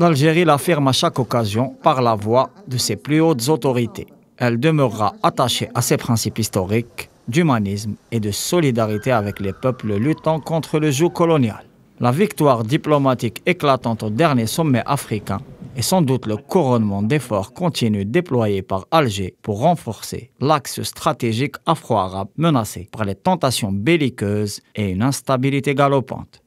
l'Algérie l'affirme à chaque occasion par la voix de ses plus hautes autorités. Elle demeurera attachée à ses principes historiques d'humanisme et de solidarité avec les peuples luttant contre le joug colonial. La victoire diplomatique éclatante au dernier sommet africain est sans doute le couronnement d'efforts continus déployés par Alger pour renforcer l'axe stratégique afro-arabe menacé par les tentations belliqueuses et une instabilité galopante.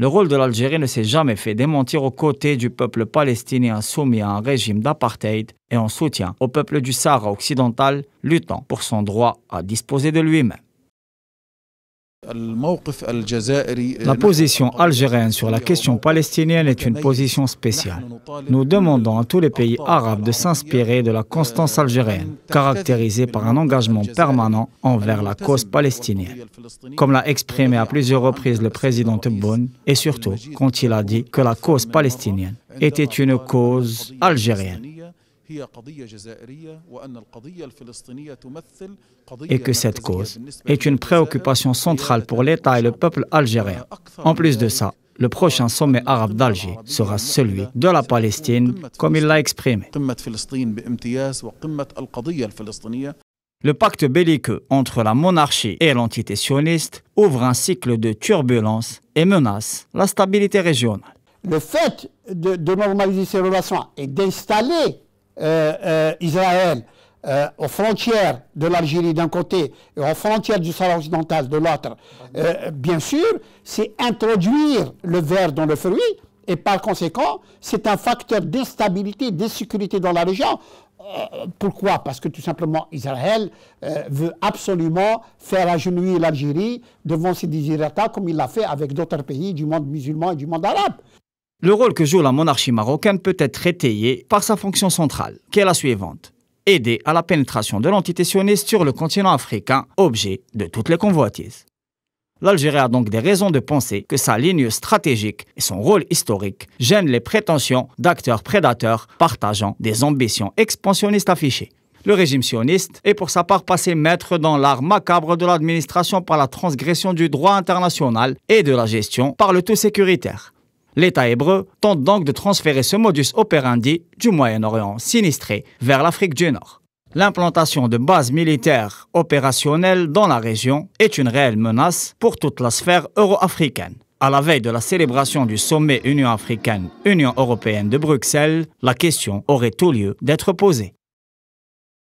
Le rôle de l'Algérie ne s'est jamais fait démentir aux côtés du peuple palestinien soumis à un régime d'apartheid et en soutien au peuple du Sahara occidental luttant pour son droit à disposer de lui-même. La position algérienne sur la question palestinienne est une position spéciale. Nous demandons à tous les pays arabes de s'inspirer de la constance algérienne, caractérisée par un engagement permanent envers la cause palestinienne, comme l'a exprimé à plusieurs reprises le président Tebboune, et surtout quand il a dit que la cause palestinienne était une cause algérienne et que cette cause est une préoccupation centrale pour l'État et le peuple algérien. En plus de ça, le prochain sommet arabe d'Alger sera celui de la Palestine, comme il l'a exprimé. Le pacte belliqueux entre la monarchie et l'entité sioniste ouvre un cycle de turbulences et menace la stabilité régionale. Le fait de, de normaliser ces relations et d'installer euh, euh, Israël euh, aux frontières de l'Algérie d'un côté et aux frontières du Sahara occidental de l'autre, bien sûr, c'est introduire le verre dans le fruit et par conséquent, c'est un facteur d'instabilité, d'insécurité dans la région. pourquoi Parce que tout simplement, Israël veut absolument faire agenouiller l'Algérie devant ses désirata comme il l'a fait avec d'autres pays du monde musulman et du monde arabe. Le rôle que joue la monarchie marocaine peut être étayé par sa fonction centrale, qui est la suivante. Aider à la pénétration de l'entité sioniste sur le continent africain, objet de toutes les convoitises. L'Algérie a donc des raisons de penser que sa ligne stratégique et son rôle historique gênent les prétentions d'acteurs prédateurs partageant des ambitions expansionnistes affichées. Le régime sioniste est pour sa part passé maître dans l'art macabre de l'administration par la transgression du droit international et de la gestion par le tout sécuritaire. L'État hébreu tente donc de transférer ce modus operandi du Moyen-Orient sinistré vers l'Afrique du Nord. L'implantation de bases militaires opérationnelles dans la région est une réelle menace pour toute la sphère euro-africaine. À la veille de la célébration du sommet Union africaine-Union européenne de Bruxelles, la question aurait tout lieu d'être posée.